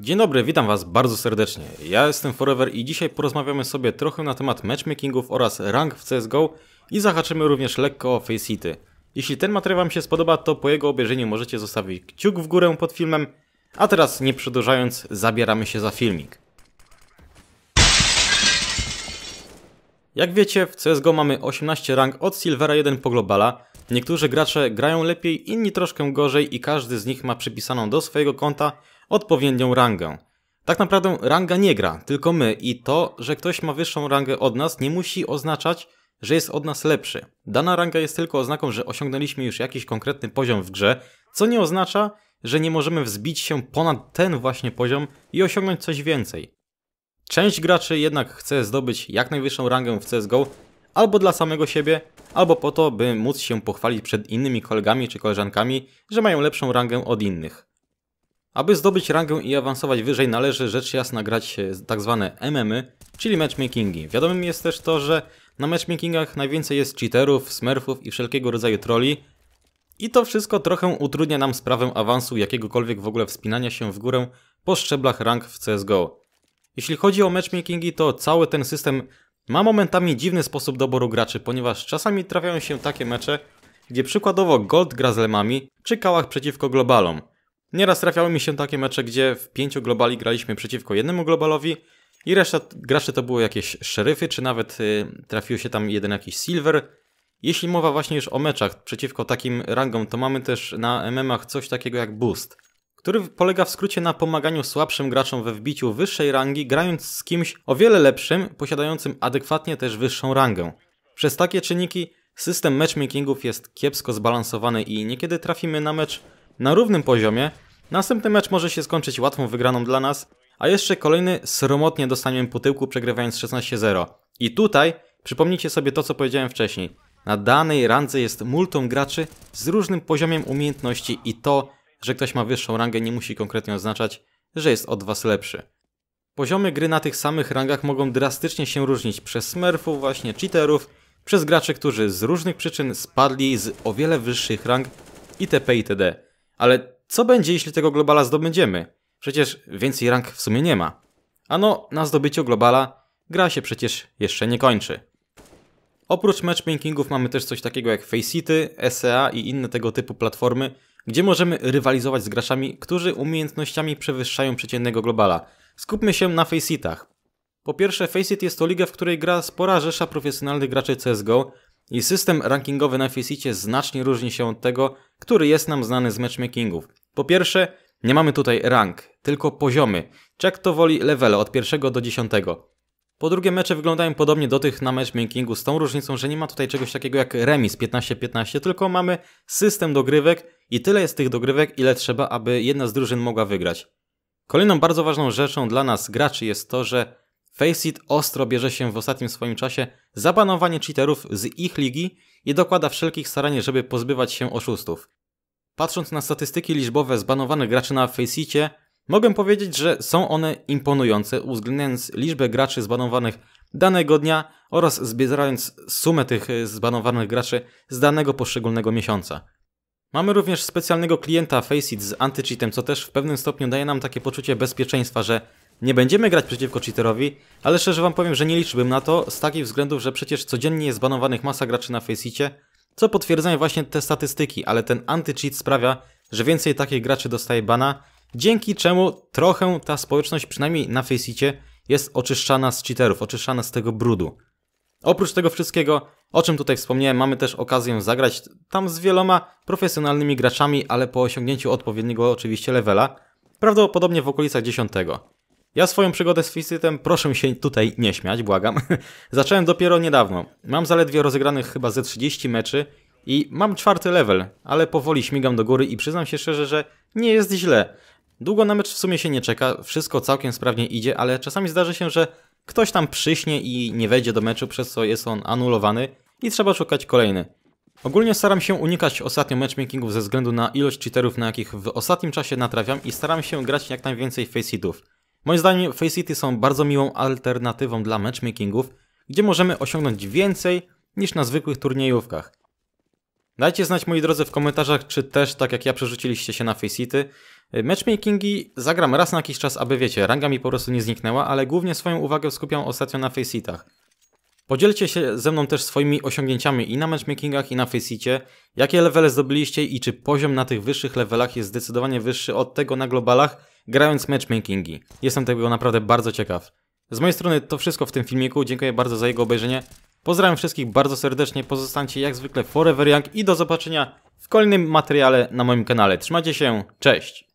Dzień dobry, witam Was bardzo serdecznie. Ja jestem Forever i dzisiaj porozmawiamy sobie trochę na temat matchmakingów oraz rank w CSGO i zahaczymy również lekko o faceity. Jeśli ten materiał Wam się spodoba, to po jego obejrzeniu możecie zostawić kciuk w górę pod filmem, a teraz nie przedłużając, zabieramy się za filmik. Jak wiecie, w CSGO mamy 18 rank od Silvera 1 po Globala. Niektórzy gracze grają lepiej, inni troszkę gorzej i każdy z nich ma przypisaną do swojego konta odpowiednią rangę. Tak naprawdę ranga nie gra, tylko my i to, że ktoś ma wyższą rangę od nas nie musi oznaczać, że jest od nas lepszy. Dana ranga jest tylko oznaką, że osiągnęliśmy już jakiś konkretny poziom w grze, co nie oznacza, że nie możemy wzbić się ponad ten właśnie poziom i osiągnąć coś więcej. Część graczy jednak chce zdobyć jak najwyższą rangę w CSGO albo dla samego siebie, albo po to, by móc się pochwalić przed innymi kolegami czy koleżankami, że mają lepszą rangę od innych. Aby zdobyć rangę i awansować wyżej należy rzecz jasna grać e, tak zwane MMy, czyli matchmakingi. Wiadomym jest też to, że na matchmakingach najwięcej jest cheaterów, smurfów i wszelkiego rodzaju troli. I to wszystko trochę utrudnia nam sprawę awansu jakiegokolwiek w ogóle wspinania się w górę po szczeblach rank w CSGO. Jeśli chodzi o matchmakingi to cały ten system ma momentami dziwny sposób doboru graczy, ponieważ czasami trafiają się takie mecze, gdzie przykładowo Gold gra z lemami czy kałach przeciwko globalom. Nieraz trafiały mi się takie mecze, gdzie w pięciu globali graliśmy przeciwko jednemu globalowi i reszta graczy to były jakieś szeryfy, czy nawet y, trafił się tam jeden jakiś silver. Jeśli mowa właśnie już o meczach przeciwko takim rangom, to mamy też na MMach coś takiego jak boost, który polega w skrócie na pomaganiu słabszym graczom we wbiciu wyższej rangi, grając z kimś o wiele lepszym, posiadającym adekwatnie też wyższą rangę. Przez takie czynniki system matchmakingów jest kiepsko zbalansowany i niekiedy trafimy na mecz na równym poziomie, następny mecz może się skończyć łatwą wygraną dla nas, a jeszcze kolejny sromotnie dostaniemy po tyłku przegrywając 16-0. I tutaj przypomnijcie sobie to co powiedziałem wcześniej. Na danej randze jest multum graczy z różnym poziomem umiejętności i to, że ktoś ma wyższą rangę nie musi konkretnie oznaczać, że jest od was lepszy. Poziomy gry na tych samych rangach mogą drastycznie się różnić przez smurfów, właśnie cheaterów, przez graczy, którzy z różnych przyczyn spadli z o wiele wyższych rang itp. itd. Ale co będzie, jeśli tego globala zdobędziemy? Przecież więcej rank w sumie nie ma. Ano, na zdobyciu globala gra się przecież jeszcze nie kończy. Oprócz matchmakingów mamy też coś takiego jak Facity, SEA i inne tego typu platformy, gdzie możemy rywalizować z graczami, którzy umiejętnościami przewyższają przeciętnego globala. Skupmy się na Faceitach. Po pierwsze, Faceit jest to liga, w której gra spora rzesza profesjonalnych graczy CSGO, i system rankingowy na Fisicie znacznie różni się od tego, który jest nam znany z matchmakingów. Po pierwsze, nie mamy tutaj rank, tylko poziomy. Czek to woli levele od pierwszego do dziesiątego. Po drugie, mecze wyglądają podobnie do tych na matchmakingu, z tą różnicą, że nie ma tutaj czegoś takiego jak remis 15-15, tylko mamy system dogrywek i tyle jest tych dogrywek, ile trzeba, aby jedna z drużyn mogła wygrać. Kolejną bardzo ważną rzeczą dla nas graczy jest to, że Faceit ostro bierze się w ostatnim swoim czasie za banowanie cheaterów z ich ligi i dokłada wszelkich starań, żeby pozbywać się oszustów. Patrząc na statystyki liczbowe zbanowanych graczy na Faceitie, mogę powiedzieć, że są one imponujące, uwzględniając liczbę graczy zbanowanych danego dnia oraz zbierając sumę tych e, zbanowanych graczy z danego poszczególnego miesiąca. Mamy również specjalnego klienta Faceit z anti-cheatem, co też w pewnym stopniu daje nam takie poczucie bezpieczeństwa, że nie będziemy grać przeciwko cheaterowi, ale szczerze wam powiem, że nie liczyłbym na to z takich względów, że przecież codziennie jest banowanych masa graczy na Faceicie, co potwierdzają właśnie te statystyki, ale ten anti-cheat sprawia, że więcej takich graczy dostaje bana, dzięki czemu trochę ta społeczność, przynajmniej na Faceicie, jest oczyszczana z cheaterów, oczyszczana z tego brudu. Oprócz tego wszystkiego, o czym tutaj wspomniałem, mamy też okazję zagrać tam z wieloma profesjonalnymi graczami, ale po osiągnięciu odpowiedniego oczywiście levela, prawdopodobnie w okolicach 10. Ja swoją przygodę z fizytem proszę się tutaj nie śmiać, błagam. Zacząłem dopiero niedawno. Mam zaledwie rozegranych chyba ze 30 meczy i mam czwarty level, ale powoli śmigam do góry i przyznam się szczerze, że nie jest źle. Długo na mecz w sumie się nie czeka, wszystko całkiem sprawnie idzie, ale czasami zdarzy się, że ktoś tam przyśnie i nie wejdzie do meczu, przez co jest on anulowany i trzeba szukać kolejny. Ogólnie staram się unikać ostatnio matchmakingów ze względu na ilość cheaterów, na jakich w ostatnim czasie natrafiam i staram się grać jak najwięcej face hitów. Moim zdaniem City są bardzo miłą alternatywą dla matchmakingów, gdzie możemy osiągnąć więcej niż na zwykłych turniejówkach. Dajcie znać moi drodzy w komentarzach, czy też tak jak ja przerzuciliście się na City. Y, matchmakingi zagram raz na jakiś czas, aby wiecie, ranga mi po prostu nie zniknęła, ale głównie swoją uwagę skupiam ostatnio na Facitach. Podzielcie się ze mną też swoimi osiągnięciami i na matchmakingach, i na Facecie, Jakie levele zdobyliście i czy poziom na tych wyższych levelach jest zdecydowanie wyższy od tego na globalach, grając matchmakingi. Jestem tego naprawdę bardzo ciekaw. Z mojej strony to wszystko w tym filmiku, dziękuję bardzo za jego obejrzenie. Pozdrawiam wszystkich bardzo serdecznie, pozostańcie jak zwykle forever young i do zobaczenia w kolejnym materiale na moim kanale. Trzymajcie się, cześć!